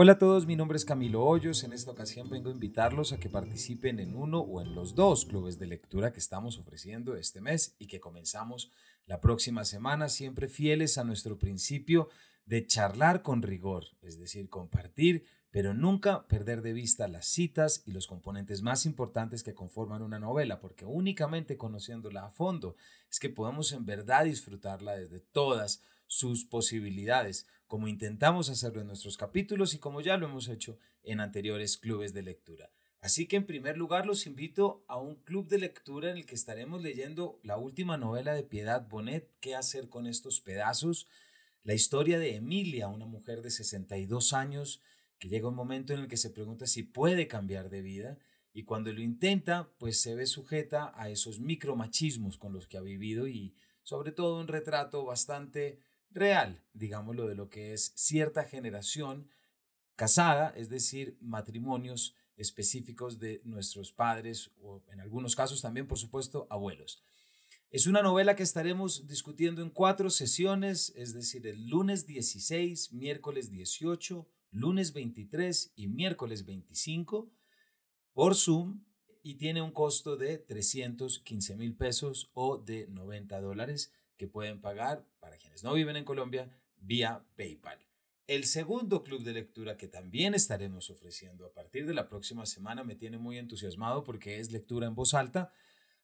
Hola a todos, mi nombre es Camilo Hoyos. En esta ocasión vengo a invitarlos a que participen en uno o en los dos clubes de lectura que estamos ofreciendo este mes y que comenzamos la próxima semana, siempre fieles a nuestro principio de charlar con rigor, es decir, compartir, pero nunca perder de vista las citas y los componentes más importantes que conforman una novela, porque únicamente conociéndola a fondo es que podemos en verdad disfrutarla desde todas sus posibilidades como intentamos hacerlo en nuestros capítulos y como ya lo hemos hecho en anteriores clubes de lectura. Así que en primer lugar los invito a un club de lectura en el que estaremos leyendo la última novela de Piedad Bonet, ¿Qué hacer con estos pedazos? La historia de Emilia, una mujer de 62 años que llega un momento en el que se pregunta si puede cambiar de vida y cuando lo intenta, pues se ve sujeta a esos micromachismos con los que ha vivido y sobre todo un retrato bastante real, digámoslo, de lo que es cierta generación casada, es decir, matrimonios específicos de nuestros padres o en algunos casos también, por supuesto, abuelos. Es una novela que estaremos discutiendo en cuatro sesiones, es decir, el lunes 16, miércoles 18, lunes 23 y miércoles 25 por Zoom y tiene un costo de 315 mil pesos o de 90 dólares que pueden pagar, para quienes no viven en Colombia, vía PayPal. El segundo club de lectura que también estaremos ofreciendo a partir de la próxima semana me tiene muy entusiasmado porque es lectura en voz alta,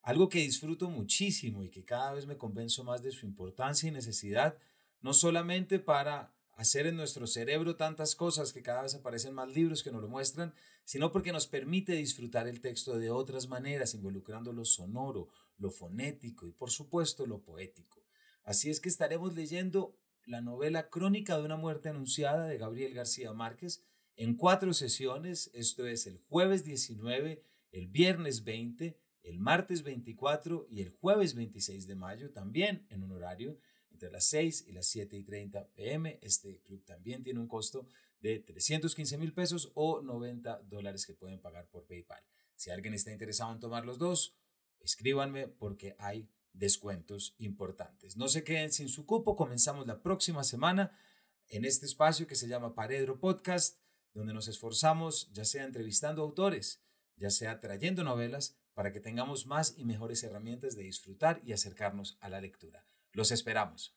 algo que disfruto muchísimo y que cada vez me convenzo más de su importancia y necesidad, no solamente para hacer en nuestro cerebro tantas cosas que cada vez aparecen más libros que nos lo muestran, sino porque nos permite disfrutar el texto de otras maneras, involucrando lo sonoro, lo fonético y por supuesto lo poético. Así es que estaremos leyendo la novela Crónica de una muerte anunciada de Gabriel García Márquez en cuatro sesiones, esto es el jueves 19, el viernes 20, el martes 24 y el jueves 26 de mayo, también en un horario entre las 6 y las 7 y 30 pm. Este club también tiene un costo de 315 mil pesos o 90 dólares que pueden pagar por PayPal. Si alguien está interesado en tomar los dos, escríbanme porque hay descuentos importantes. No se queden sin su cupo, comenzamos la próxima semana en este espacio que se llama Paredro Podcast, donde nos esforzamos ya sea entrevistando autores, ya sea trayendo novelas, para que tengamos más y mejores herramientas de disfrutar y acercarnos a la lectura. Los esperamos.